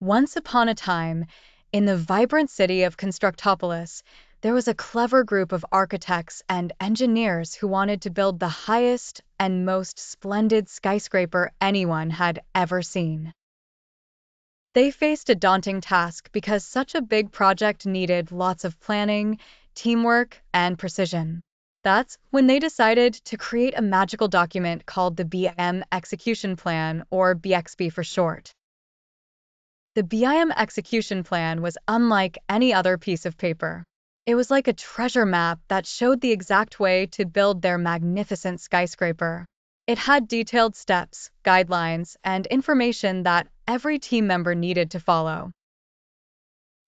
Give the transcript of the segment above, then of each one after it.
Once upon a time, in the vibrant city of Constructopolis, there was a clever group of architects and engineers who wanted to build the highest and most splendid skyscraper anyone had ever seen. They faced a daunting task because such a big project needed lots of planning, teamwork, and precision. That's when they decided to create a magical document called the BM Execution Plan, or BXB for short. The BIM execution plan was unlike any other piece of paper. It was like a treasure map that showed the exact way to build their magnificent skyscraper. It had detailed steps, guidelines, and information that every team member needed to follow.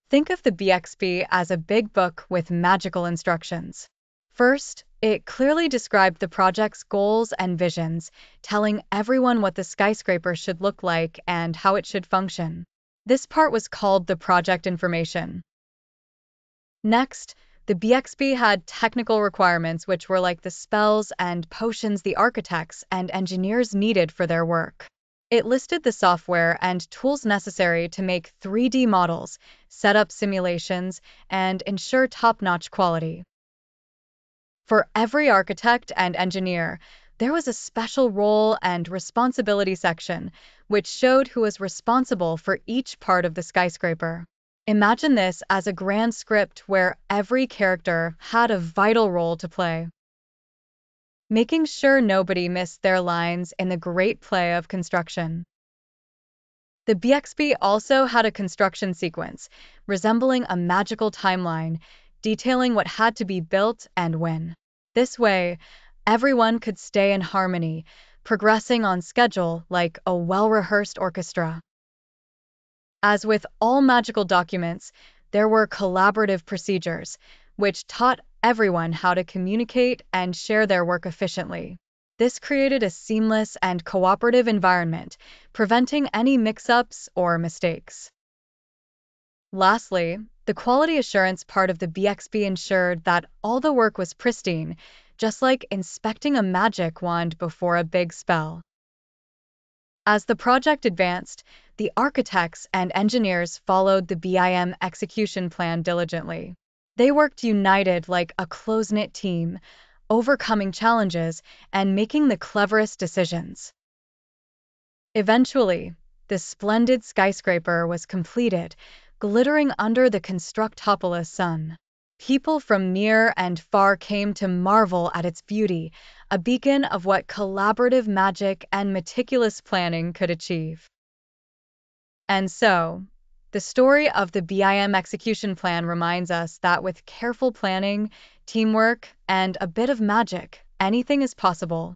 Think of the BXP as a big book with magical instructions. First, it clearly described the project's goals and visions, telling everyone what the skyscraper should look like and how it should function. This part was called the project information. Next, the BXB had technical requirements which were like the spells and potions the architects and engineers needed for their work. It listed the software and tools necessary to make 3D models, set up simulations, and ensure top-notch quality. For every architect and engineer, there was a special role and responsibility section, which showed who was responsible for each part of the skyscraper. Imagine this as a grand script where every character had a vital role to play. Making sure nobody missed their lines in the great play of construction. The BXB also had a construction sequence resembling a magical timeline detailing what had to be built and when. This way, everyone could stay in harmony, progressing on schedule like a well rehearsed orchestra. As with all magical documents, there were collaborative procedures, which taught everyone how to communicate and share their work efficiently. This created a seamless and cooperative environment, preventing any mix ups or mistakes. Lastly, the quality assurance part of the BXB ensured that all the work was pristine, just like inspecting a magic wand before a big spell. As the project advanced, the architects and engineers followed the BIM execution plan diligently. They worked united like a close-knit team, overcoming challenges and making the cleverest decisions. Eventually, this splendid skyscraper was completed, glittering under the constructopolis sun. People from near and far came to marvel at its beauty, a beacon of what collaborative magic and meticulous planning could achieve. And so, the story of the BIM execution plan reminds us that with careful planning, teamwork, and a bit of magic, anything is possible.